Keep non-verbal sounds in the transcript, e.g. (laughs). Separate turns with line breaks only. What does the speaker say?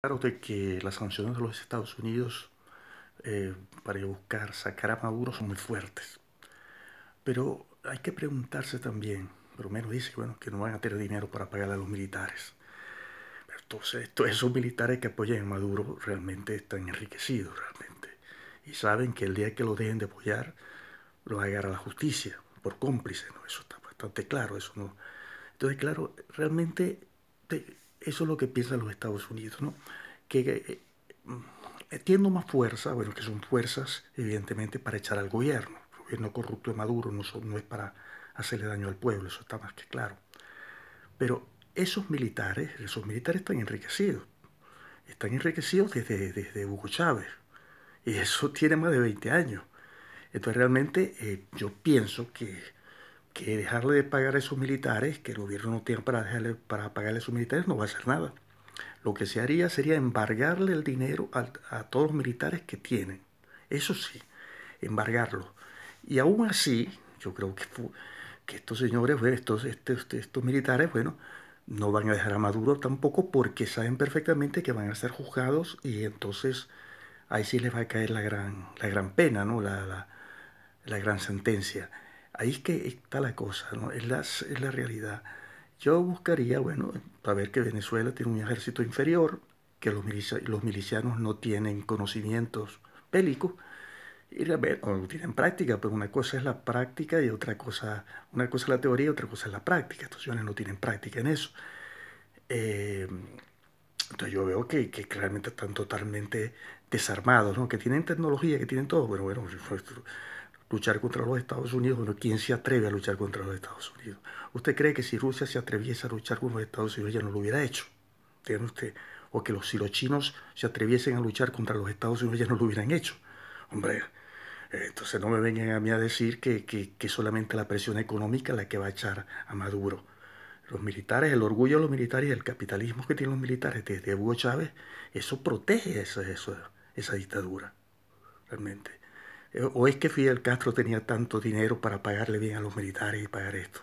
Claro de que las sanciones de los Estados Unidos eh, para buscar sacar a Maduro son muy fuertes. Pero hay que preguntarse también, pero menos dice bueno, que no van a tener dinero para pagar a los militares. Pero entonces, todos esos militares que apoyan a Maduro realmente están enriquecidos, realmente. Y saben que el día que lo dejen de apoyar, lo va a la justicia, por cómplice, ¿no? Eso está bastante claro, eso no. Entonces, claro, realmente eso es lo que piensan los Estados Unidos, ¿no? Que, eh, mm, tienen más fuerza, bueno, que son fuerzas, evidentemente, para echar al gobierno. El gobierno corrupto de Maduro no, es para hacerle daño al pueblo, eso está más que claro. Pero esos militares, esos militares están enriquecidos. Están enriquecidos desde, desde Hugo Chávez. Y eso (laughs) tiene más de 20 años. Entonces realmente eh, yo pienso que que dejarle de pagar a esos militares, que el gobierno no tiene para, dejarle, para pagarle a esos militares, no va a hacer nada. Lo que se haría sería embargarle el dinero a, a todos los militares que tienen. Eso sí, embargarlo. Y aún así, yo creo que, que estos señores, bueno, estos, estos, este, estos militares, bueno, no van a dejar a Maduro tampoco porque saben perfectamente que van a ser juzgados y entonces ahí sí les va a caer la gran, la gran pena, ¿no? la, la, la gran sentencia. Ahí es que está la cosa, ¿no? es, la, realidad. Yo buscaría, bueno, ver que Venezuela tiene un ejército inferior, que los, los milicianos no tienen conocimientos bélicos, y a ver, o tienen práctica, pero pues una cosa es la práctica y otra cosa, una cosa es la teoría y otra cosa es la práctica. Estos señores no tienen práctica en eso. Eh, entonces yo veo que, que, realmente están totalmente desarmados, ¿no? que tienen tecnología, que tienen todo. Bueno, bueno, luchar contra los Estados Unidos. Bueno, ¿quién se atreve a luchar contra los Estados Unidos? ¿Usted cree que si Rusia se atreviese a luchar contra los Estados Unidos ya no lo hubiera hecho? tiene usted. O que los, si los chinos se atreviesen a luchar contra los Estados Unidos ya no lo hubieran hecho. Hombre, eh, entonces no me vengan a mí a decir que, solamente la presión económica es la que va a echar a Maduro. Los militares, el orgullo de los militares y el capitalismo que tienen los militares desde Hugo Chávez, eso protege esa dictadura, realmente. Eh, o es que Fidel Castro tenía tanto dinero para pagarle bien a los militares y pagar esto.